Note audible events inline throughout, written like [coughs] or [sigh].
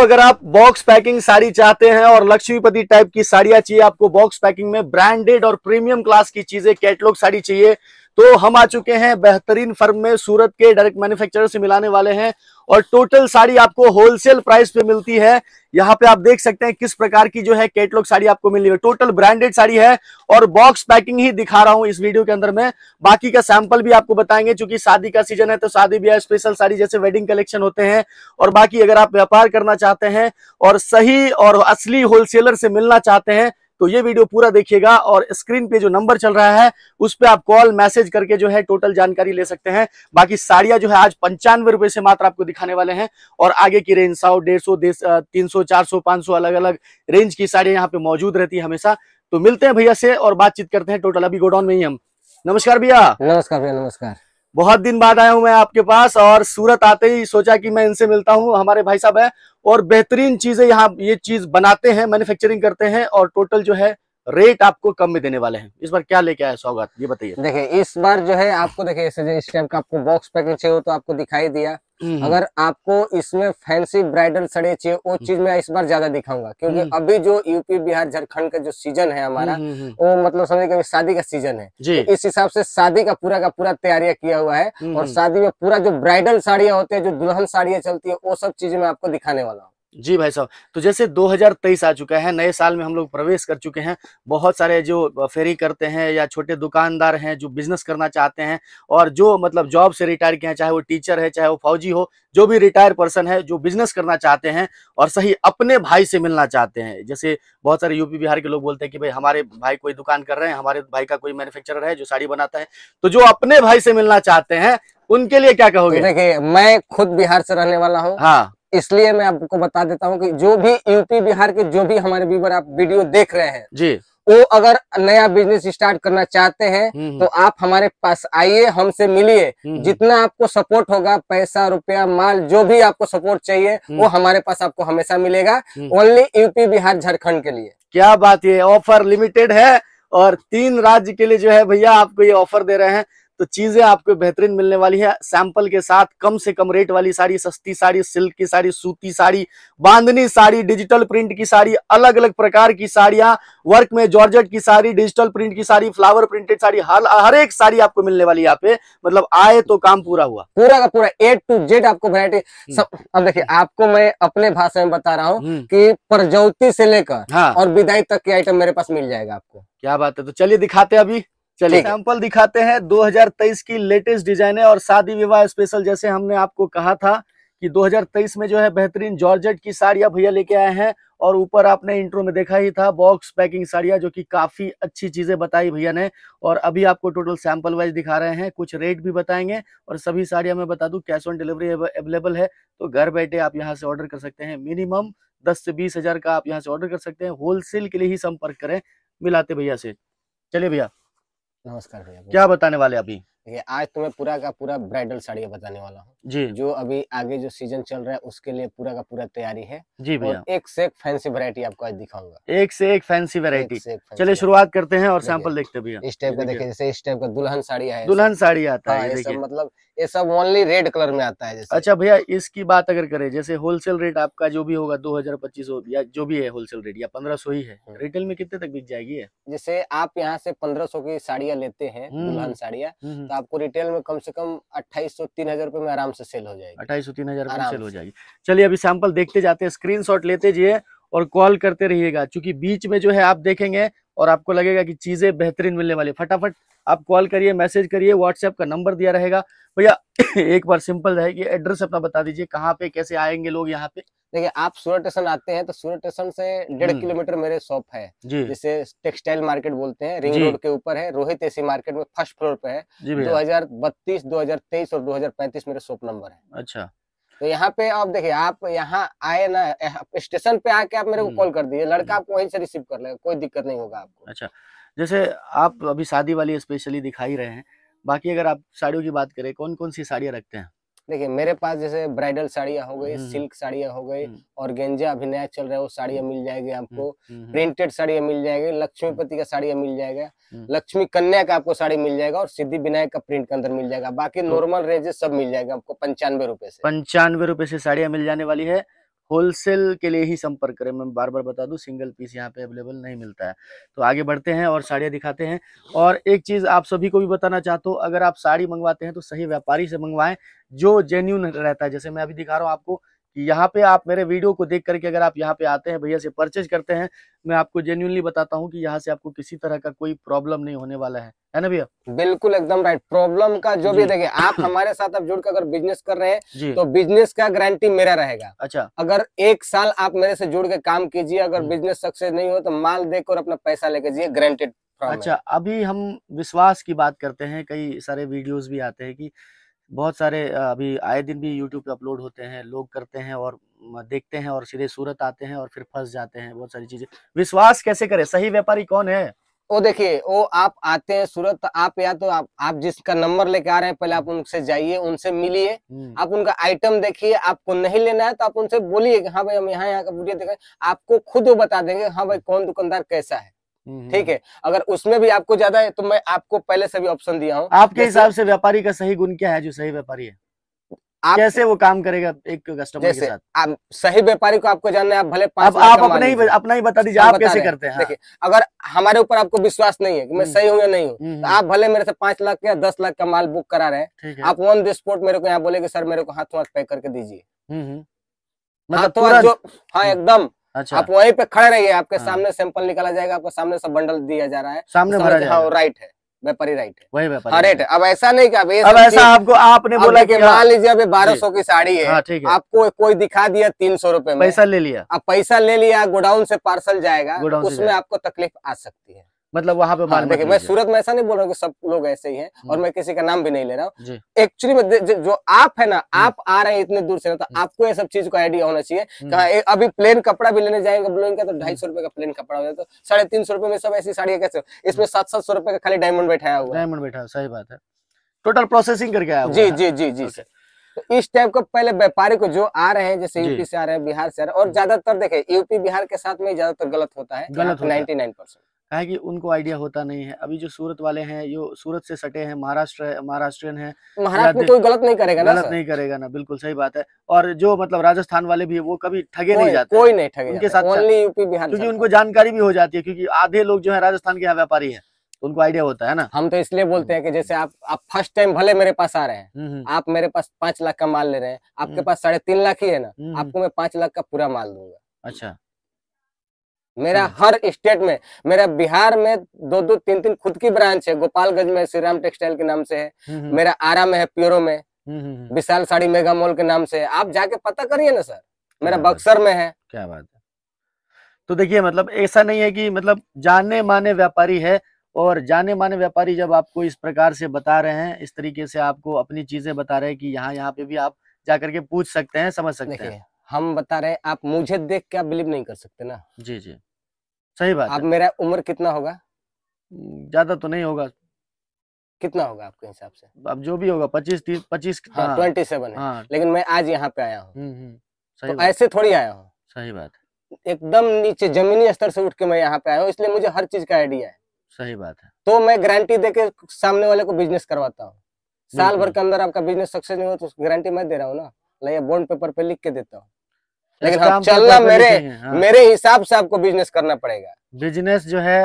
अगर आप box packing sari चाहते हैं और लक्ष्मीपति टाइप की साड़ियां चाहिए आपको बॉक्स पैकिंग में ब्रांडेड और प्रीमियम क्लास की चीजें कैटलॉग साड़ी चाहिए तो हम आ चुके हैं बेहतरीन फर्म में सूरत के डायरेक्ट मैन्युफैक्चरर से मिलाने वाले हैं और टोटल साड़ी आपको होलसेल प्राइस पे मिलती है यहाँ पे आप देख सकते हैं किस प्रकार की जो है कैटलॉग साड़ी आपको मिल रही है टोटल ब्रांडेड साड़ी है और बॉक्स पैकिंग ही दिखा रहा हूँ इस वीडियो के अंदर में बाकी का सैंपल भी आपको बताएंगे क्योंकि शादी का सीजन है तो शादी ब्याह स्पेशल साड़ी जैसे वेडिंग कलेक्शन होते हैं और बाकी अगर आप व्यापार करना चाहते हैं और सही और असली होलसेलर से मिलना चाहते हैं तो ये वीडियो पूरा देखिएगा और स्क्रीन पे जो नंबर चल रहा है उस पर आप कॉल मैसेज करके जो है टोटल जानकारी ले सकते हैं बाकी साड़ियां जो है आज पंचानवे रुपए से मात्र आपको दिखाने वाले हैं और आगे की रेंज सौ डेढ़ सौ तीन सौ चार सौ पांच सौ अलग अलग रेंज की साड़ियां यहाँ पे मौजूद रहती है हमेशा तो मिलते हैं भैया से और बातचीत करते हैं टोटल अभी गोडाउन में ही हम नमस्कार भैया नमस्कार भैया नमस्कार बहुत दिन बाद आया हूँ मैं आपके पास और सूरत आते ही सोचा कि मैं इनसे मिलता हूँ हमारे भाई साहब है और बेहतरीन चीजें यहाँ ये चीज बनाते हैं मैन्युफैक्चरिंग करते हैं और टोटल जो है रेट आपको कम में देने वाले हैं इस बार क्या लेके आया सौगात ये बताइए देखिए इस बार जो है आपको देखिए इस टाइप का आपको बॉक्स पैकेट चाहिए तो आपको दिखाई दिया हम्म। अगर आपको इसमें फैंसी ब्राइडल सड़े चाहिए वो हम्म। चीज मैं इस बार ज्यादा दिखाऊंगा क्योंकि हम्म। अभी जो यूपी बिहार झारखंड का जो सीजन है हमारा वो मतलब समझ कि शादी का सीजन है तो इस हिसाब से शादी का पूरा का पूरा तैयारियां किया हुआ है और शादी में पूरा जो ब्राइडल साड़ियां होती है जो दुल्हन साड़ियां चलती है वो सब चीजें मैं आपको दिखाने वाला हूँ जी भाई साहब तो जैसे 2023 आ चुका है नए साल में हम लोग प्रवेश कर चुके हैं बहुत सारे जो फेरी करते हैं या छोटे दुकानदार हैं जो बिजनेस करना चाहते हैं और जो मतलब जॉब से रिटायर किए हैं चाहे वो टीचर है चाहे वो फौजी हो जो भी रिटायर पर्सन है जो बिजनेस करना चाहते हैं और सही अपने भाई से मिलना चाहते हैं जैसे बहुत सारे यूपी बिहार के लोग बोलते हैं कि भाई हमारे भाई कोई दुकान कर रहे हैं हमारे भाई का कोई मैन्युफेक्चर है जो साड़ी बनाता है तो जो अपने भाई से मिलना चाहते हैं उनके लिए क्या कहोगे देखिए मैं खुद बिहार से रहने वाला हूँ हाँ इसलिए मैं आपको बता देता हूँ कि जो भी यूपी बिहार के जो भी हमारे व्यूवर आप वीडियो देख रहे हैं जी वो अगर नया बिजनेस स्टार्ट करना चाहते हैं हम्म, हम्म। तो आप हमारे पास आइए हमसे मिलिए हम्म, जितना आपको सपोर्ट होगा पैसा रुपया माल जो भी आपको सपोर्ट चाहिए वो हमारे पास आपको हमेशा मिलेगा ओनली यूपी बिहार झारखंड के लिए क्या बात ये ऑफर लिमिटेड है और तीन राज्य के लिए जो है भैया आपको ये ऑफर दे रहे हैं तो चीजें आपको बेहतरीन मिलने वाली है सैंपल के साथ कम से कम रेट वाली साड़ी सस्ती साड़ी सिल्क की साड़ी सूती साड़ी बांधनी साड़ी डिजिटल प्रिंट की साड़ी अलग अलग प्रकार की साड़ियां वर्क में जॉर्जेट की साड़ी डिजिटल प्रिंट की साड़ी फ्लावर प्रिंटेड साड़ी हर हर एक साड़ी आपको मिलने वाली यहाँ पे मतलब आए तो काम पूरा हुआ पूरा का पूरा ए टू जेड आपको वरायटी हम्म। अब देखिए आपको मैं अपने भाषा में बता रहा हूँ हम्म। की परजौती से लेकर हाँ। और विदाई तक की आइटम मेरे पास मिल जाएगा आपको क्या बात है तो चलिए दिखाते अभी चलिए सैंपल दिखाते हैं 2023 की लेटेस्ट डिजाइने और शादी विवाह स्पेशल जैसे हमने आपको कहा था कि 2023 में जो है बेहतरीन जॉर्जेट की साड़ियां भैया लेके आए हैं और ऊपर आपने इंट्रो में देखा ही था बॉक्स पैकिंग साड़ियां जो कि काफी अच्छी चीजें बताई भैया ने और अभी आपको टोटल सैंपल वाइज दिखा रहे हैं कुछ रेट भी बताएंगे और सभी साड़ियां मैं बता दू कैश ऑन डिलीवरी अवेलेबल है तो घर बैठे आप यहाँ से ऑर्डर कर सकते हैं मिनिमम दस से बीस हजार का आप यहाँ से ऑर्डर कर सकते हैं होलसेल के लिए ही संपर्क करें मिलाते भैया से चलिए भैया नमस्कार भैया क्या बताने वाले अभी देखिए आज तुम्हें तो पूरा का पूरा ब्राइडल साड़ी बताने वाला हूँ जी जो अभी आगे जो सीजन चल रहा है उसके लिए पूरा का पूरा तैयारी है जी भैया एक से एक फैंसी वैरायटी आपको आज दिखाऊंगा एक से एक फैंसी वैरायटी चलिए शुरुआत करते हैं और सैंपल देखते भैया इस टाइप का देखिए जैसे इस टाइप का दुल्हन साड़ी है दुल्हन साड़ी आता हाँ, है मतलब ये सब ओनली रेड कलर में आता है अच्छा भैया इसकी बात अगर करें जैसे होलसेल रेट आपका जो भी होगा दो हजार पच्चीस या जो भी है होलसेल रेट या पंद्रह सौ ही है रिटेल हम्म। में कितने तक बिक जाएगी जैसे आप यहाँ से पंद्रह सौ की साड़ियाँ लेते हैं हम्म। दुल्हन साड़ियाँ हम्म, तो आपको रिटेल में कम से कम अट्ठाईस सौ तीन हजार रुपए में आराम से सेल हो जाएगी अट्ठाईस सौ तीन हजार रुपए सेल हो जाएगी चलिए अभी सैंपल देखते जाते हैं स्क्रीन लेते जाइए और कॉल करते रहिएगा क्योंकि बीच में जो है आप देखेंगे और आपको लगेगा कि चीजें बेहतरीन मिलने वाली फटाफट आप कॉल करिए मैसेज करिए व्हाट्सएप का नंबर दिया रहेगा भैया [coughs] एक बार सिंपल रहेगी एड्रेस अपना बता दीजिए कहाँ पे कैसे आएंगे लोग यहाँ पे देखिए आप सूरत स्टेशन आते हैं तो सूरत स्टेशन से डेढ़ हम्म। किलोमीटर मेरे शॉप है जिसे टेक्सटाइल मार्केट बोलते हैं रिंग रोड के ऊपर है रोहित एसी मार्केट में फर्स्ट फ्लोर पे है दो हजार बत्तीस दो हजार तेईस और दो हजार पैंतीस मेरे शॉप नंबर है अच्छा तो यहाँ पे आप देखिए आप यहाँ आए ना स्टेशन पे आके आप मेरे को हम्म। कॉल कर दीजिए लड़का आपको वहीं से रिसीव कर लेगा कोई दिक्कत नहीं होगा आपको अच्छा जैसे आप अभी शादी वाली स्पेशली दिखाई रहे हैं बाकी अगर आप साड़ियों की बात करें कौन कौन सी साड़ियाँ रखते हैं देखिए मेरे पास जैसे ब्राइडल साड़ियाँ हो गई हम्म, हम्म। सिल्क साड़ियाँ हो गई हम्म। और गेंजा अभी नया चल रहा है वो साड़ियाँ मिल जाएगी आपको प्रिंटेड साड़ियाँ मिल जाएगी लक्ष्मीपति का साड़ियाँ मिल जाएगा लक्ष्मी कन्या का आपको साड़ी मिल जाएगा और सिद्धि विनायक का प्रिंट के अंदर मिल जाएगा बाकी तो नॉर्मल रेंजेस सब मिल जाएगा आपको पंचानवे रूपये से पंचानवे रूपये से साड़ियाँ मिल जाने वाली है होलसेल के लिए ही संपर्क करें मैं बार बार बता दूं सिंगल पीस यहाँ पे अवेलेबल नहीं मिलता है तो आगे बढ़ते हैं और साड़ियाँ दिखाते हैं और एक चीज़ आप सभी को भी बताना चाहता हूँ अगर आप साड़ी मंगवाते हैं तो सही व्यापारी से मंगवाएं जो जेन्यून रहता है जैसे मैं अभी दिखा रहा हूँ आपको कि यहाँ पे आप मेरे वीडियो को देख करके अगर आप यहाँ पे आते हैं भैया से परचेज करते हैं मैं आपको जेन्यूनली बताता हूँ कि यहाँ से आपको किसी तरह का कोई प्रॉब्लम नहीं होने वाला है है ना भैया बिल्कुल एकदम राइट प्रॉब्लम का जो भी देखे आप [coughs] हमारे साथ अब जुड़कर अगर बिजनेस कर रहे हैं तो बिजनेस का गारंटी मेरा रहेगा अच्छा अगर एक साल आप मेरे से जुड़ के काम कीजिए अगर बिजनेस हम्म। सक्सेस नहीं हो तो माल देख और अपना पैसा लेके जाइए ग्रांटेड अच्छा अभी हम विश्वास की बात करते हैं कई सारे वीडियोज भी आते हैं की बहुत सारे अभी आए दिन भी यूट्यूब पे अपलोड होते हैं लोग करते हैं और देखते हैं और सीधे सूरत आते हैं और फिर फंस जाते हैं बहुत सारी चीजें विश्वास कैसे करें सही व्यापारी कौन है वो देखिए वो आप आते हैं सूरत आप या तो आप आप जिसका नंबर लेके आ रहे हैं पहले आप उनसे जाइए उनसे मिलिए हम्म। आप उनका आइटम देखिए आपको नहीं लेना है तो आप उनसे बोलिए कि हाँ भाई हम यहाँ यहाँ का वीडियो देखें आपको खुद वो बता देंगे हाँ भाई कौन दुकानदार कैसा है हम्म, ठीक हम्म। है अगर उसमें भी आपको ज्यादा है तो मैं आपको पहले सभी ऑप्शन दिया हूँ आपके हिसाब से व्यापारी का सही गुण क्या है जो सही व्यापारी है आप कैसे वो काम करेगा एक कस्टमर के साथ आप सही व्यापारी को आपको जानना है आप भले पांच आप, आप अपना ही अपना ही बता दीजिए आप कैसे करते हैं हाँ। देखिए अगर हमारे ऊपर आपको विश्वास नहीं है कि मैं हम्म। सही हूँ या नहीं हूँ तो आप भले मेरे से पांच लाख या दस लाख का माल बुक करा रहे हैं आप ऑन द स्पॉट मेरे को यहाँ बोले सर मेरे को हाथों हाथ पैक करके दीजिए मतलब हाँ एकदम अच्छा आप वहीं पे खड़े रहिए आपके हाँ। सामने सैंपल निकाला जाएगा आपके सामने सब बंडल दिया जा रहा है सामने तो भरा हाँ, राइट है व्यापारी राइट है वही व्यापारी राइट हाँ, है अब ऐसा नहीं कि अब अब ऐसा आपको आपने बोला कि मान लीजिए अभी बारह सौ की साड़ी हाँ, है आपको कोई दिखा दिया तीन सौ रूपये पैसा ले लिया अब पैसा ले लिया गोडाउन से पार्सल जाएगा उसमें आपको तकलीफ आ सकती है मतलब वहाँ पे हाँ, देखिए मैं सूरत में ऐसा नहीं बोल रहा हूँ सब लोग ऐसे ही हैं और हम्म। मैं किसी का नाम भी नहीं ले रहा हूँ एक्चुअली में जो आप है ना हम्म। आप आ रहे हैं इतने दूर से ना तो हम्म। आपको ये सब चीज का आइडिया होना चाहिए हाँ, अभी प्लेन कपड़ा भी लेने जाएंगे ब्लोइंग का तो ढाई सौ रुपए का प्लेन कपड़ा हो जाए तो साढ़े तीन सौ रुपए में सब ऐसी साड़ी कैसे इसमें सात सात सौ रुपए का खाली डायमंड बैठाया हुआ डायमंड बैठा सही बात है टोटल प्रोसेसिंग करके आया जी जी जी जी तो इस टाइप को पहले व्यापारी को जो आ रहे हैं जैसे यूपी से आ रहे हैं बिहार से आ रहे हैं और ज्यादातर देखे यूपी बिहार के साथ में ज्यादातर गलत होता है गलत नाइन्टी नाइन परसेंट क्या है कि उनको आइडिया होता नहीं है अभी जो सूरत वाले हैं जो सूरत से सटे हैं महाराष्ट्र महाराष्ट्रियन है महाराष्ट्र में कोई गलत नहीं करेगा ना गलत नहीं करेगा ना बिल्कुल सही बात है और जो मतलब राजस्थान वाले भी है वो कभी ठगे नहीं जाते कोई नहीं ठगे उनके साथ यूपी बिहार क्योंकि उनको जानकारी भी हो जाती है क्योंकि आधे लोग जो है राजस्थान के यहाँ व्यापारी है तो उनको आइडिया होता है ना हम तो इसलिए बोलते हैं कि जैसे आप आप फर्स्ट टाइम भले मेरे पास आ रहे हैं हम्म, हम्म। आप मेरे पास पांच लाख का माल ले रहे हैं आपके हम्म। पास साढ़े तीन लाख ही है ना आपको मैं पांच लाख का पूरा माल दूंगा अच्छा मेरा हम्म। हर स्टेट में मेरा बिहार में दो दो तीन तीन खुद की ब्रांच है गोपालगंज में श्री राम टेक्सटाइल के नाम से है हम्म, हम्म। मेरा आरा में है प्योरो में विशाल साड़ी मेगा मॉल के नाम से है आप जाके पता करिए ना सर मेरा बक्सर में है क्या बात है तो देखिए मतलब ऐसा नहीं है कि मतलब जाने माने व्यापारी है और जाने माने व्यापारी जब आपको इस प्रकार से बता रहे हैं इस तरीके से आपको अपनी चीजें बता रहे हैं कि यहाँ यहाँ पे भी आप जाकर के पूछ सकते हैं समझ सकते हैं हम बता रहे आप मुझे देख के आप बिलीव नहीं कर सकते ना जी जी सही बात आप मेरा उम्र कितना होगा हम्म, ज्यादा तो नहीं होगा कितना होगा आपके हिसाब से अब जो भी होगा पच्चीस तीस पच्चीस ट्वेंटी हाँ, सेवन हाँ। हाँ। लेकिन मैं आज यहाँ पे आया हूँ हम्म, हम्म। तो ऐसे थोड़ी आया हूँ सही बात एकदम नीचे जमीनी स्तर से उठ के मैं यहाँ पे आया हूँ इसलिए मुझे हर चीज का आइडिया है सही बात है तो मैं गारंटी दे के सामने वाले को बिजनेस करवाता हूँ साल भर के अंदर आपका बिजनेस सक्सेस नहीं हो तो गारंटी मैं दे रहा हूँ ना लाइए बॉन्ड पेपर पे लिख के देता हूँ लेकिन तो हाँ चलना मेरे हाँ। मेरे हिसाब से आपको बिजनेस करना पड़ेगा बिजनेस जो है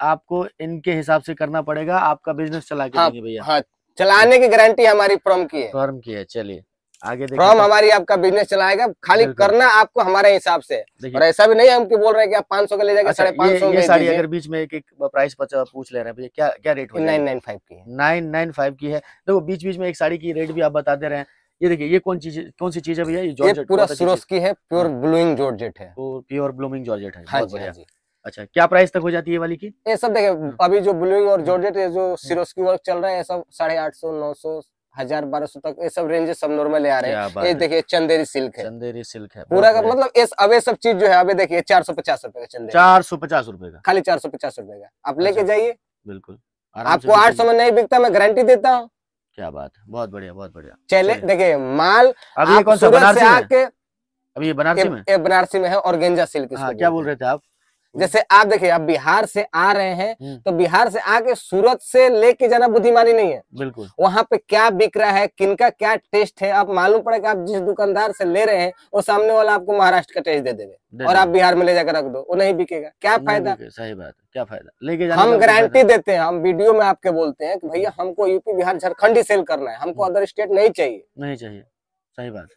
आपको इनके हिसाब से करना पड़ेगा आपका बिजनेस चला के हाँ, भैया हाँ, चलाने की गारंटी हमारी फर्म की है फर्म की है चलिए आगे फर्म तो- हमारी आपका बिजनेस चलाएगा खाली करना आपको हमारे हिसाब से और ऐसा भी नहीं हम कि बोल रहे हैं कि आप पाँच सौ का ले जाएगा अच्छा, साढ़े पाँच सौ साड़ी अगर बीच में एक एक प्राइस पूछ ले रहे हैं भैया क्या क्या रेट नाइन नाइन फाइव की नाइन नाइन फाइव की है देखो बीच बीच में एक साड़ी की रेट भी आप बताते रहे हैं ये देखिए ये कौन चीज कौन सी चीज है भैया ये जॉर्जेट पूरा की है प्योर ब्लूइंग जॉर्जेट है प्योर ब्लूमिंग जॉर्जेट है हाँ हाँ अच्छा क्या प्राइस तक हो जाती है वाली की ये सब देखिए हाँ। अभी जो ब्लूइंग और जॉर्जेट ये जो सिरोस की वर्क चल रहा है सब साढ़े आठ सौ नौ सौ हजार बारह सौ तक ये सब रेंजेस सब नॉर्मल आ रहे हैं ये देखिए चंदेरी सिल्क है चंदेरी सिल्क है पूरा का मतलब इस अब सब चीज जो है अभी देखिए चार सौ पचास रूपये का चंदेरी चार सौ पचास रूपये का खाली चार सौ पचास रूपये का आप लेके अच्छा। जाइए बिल्कुल आपको आठ सौ में नहीं बिकता मैं गारंटी देता हूँ क्या बात है बहुत बढ़िया बहुत बढ़िया चले देखिए माल अभी कौन सा बनारसी में अभी बनारसी में बनारसी में है और गेंजा सिल्क हाँ, क्या बोल रहे थे आप हम्म। जैसे आप देखिए आप बिहार से आ रहे हैं हम्म। तो बिहार से आके सूरत से लेके जाना बुद्धिमानी नहीं है बिल्कुल वहाँ पे क्या बिक रहा है किनका क्या टेस्ट है आप मालूम पड़े कि आप जिस दुकानदार से ले रहे हैं वो सामने वाला आपको महाराष्ट्र का टेस्ट दे देगा और आप बिहार में ले जाकर रख दो वो नहीं बिकेगा क्या फायदा सही बात क्या फायदा लेके हम गारंटी देते हैं हम वीडियो में आपके बोलते हैं की भैया हमको यूपी बिहार झारखंड ही सेल करना है हमको हम्म। अदर स्टेट नहीं चाहिए नहीं चाहिए सही बात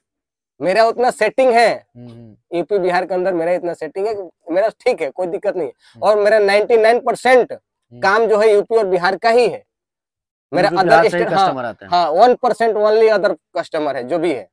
मेरा उतना सेटिंग है यूपी हम्म, बिहार हम्म। के अंदर मेरा इतना सेटिंग है मेरा ठीक है कोई दिक्कत नहीं है हम्म। और मेरा 99 परसेंट काम जो है यूपी और बिहार का ही है मेरा अदर कस्टमर हाँ हाँ one percent only other customer है जो भी है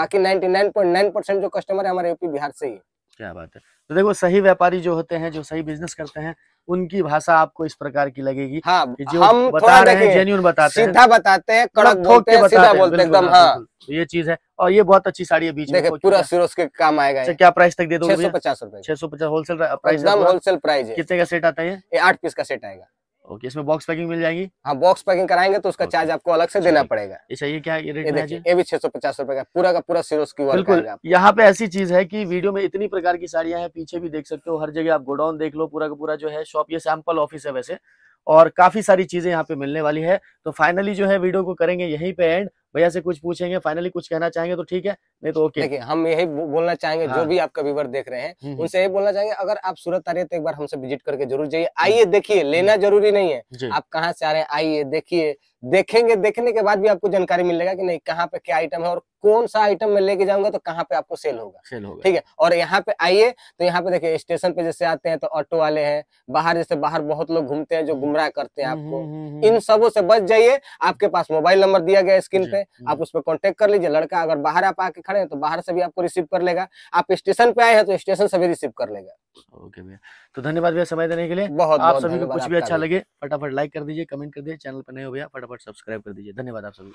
बाकी 99.9 परसेंट जो कस्टमर है हमारे यूपी बिहार से ही है क्या बात है तो देखो सही व्यापारी जो होते हैं जो सही बिजनेस करते हैं उनकी भाषा आपको इस प्रकार की लगेगी हाँ, जो हम बता रहे हैं जेन्यून बताते हैं सीधा बताते हैं कड़क मतलब बोलते हैं सीधा बोलते हैं एकदम हाँ ये चीज है और ये बहुत अच्छी साड़ी है बीच में पूरा सिरोस के काम आएगा अच्छा, क्या प्राइस तक दे दो छह सौ पचास रूपए छह सौ पचास होलसेल प्राइस होलसेल प्राइस कितने का सेट आता है आठ पीस का सेट आएगा ओके इसमें बॉक्स पैकिंग मिल जाएगी हाँ बॉक्स पैकिंग कराएंगे तो उसका चार्ज आपको अलग से देना पड़ेगा ये चाहिए क्या ये रेट ये भी छह सौ पचास रूपए का पूरा का पूरा सीरोस की बिल्कुल यहाँ पे ऐसी चीज है कि वीडियो में इतनी प्रकार की साड़ियाँ हैं पीछे भी देख सकते हो हर जगह आप गोडाउन देख लो पूरा का पूरा जो है शॉप ये सैम्पल ऑफिस है वैसे और काफी सारी चीजें यहाँ पे मिलने वाली है तो फाइनली जो है वीडियो को करेंगे यहीं पे एंड भैया से कुछ पूछेंगे फाइनली कुछ कहना चाहेंगे तो ठीक है नहीं तो ओके देखिए हम यही बोलना चाहेंगे हाँ। जो भी आपका व्यूवर देख रहे हैं हम्म, हम्म। उनसे यही बोलना चाहेंगे अगर आप सूरत आ रहे तो एक बार हमसे विजिट करके जरूर जाइए आइए देखिए लेना जरूरी नहीं है आप कहाँ से आ रहे हैं आइए देखिए देखेंगे देखने के बाद भी आपको जानकारी मिलेगा कि नहीं कहाँ पे क्या आइटम है और कौन सा आइटम मैं लेके जाऊंगा तो कहाँ पे आपको सेल होगा सेल होगा ठीक है और यहाँ पे आइए तो यहाँ पे देखिए स्टेशन पे जैसे आते हैं तो ऑटो वाले हैं बाहर जैसे बाहर बहुत लोग घूमते हैं जो हम्म। गुमराह करते हैं आपको इन सबों से बच जाइए आपके पास मोबाइल नंबर दिया गया स्क्रीन पे हम्म। आप उस पर कॉन्टेक्ट कर लीजिए लड़का अगर बाहर आप आके खड़े हैं तो बाहर से भी आपको रिसीव कर लेगा आप स्टेशन पे आए हैं तो स्टेशन से भी रिसीव कर लेगा ओके भैया तो धन्यवाद भैया समय देने के लिए बहुत आप सभी को कुछ भी अच्छा लगे फटाफट लाइक कर दीजिए कमेंट कर दीजिए चैनल पर नहीं हो भैया फटाफट सब्सक्राइब कर दीजिए धन्यवाद आप सभी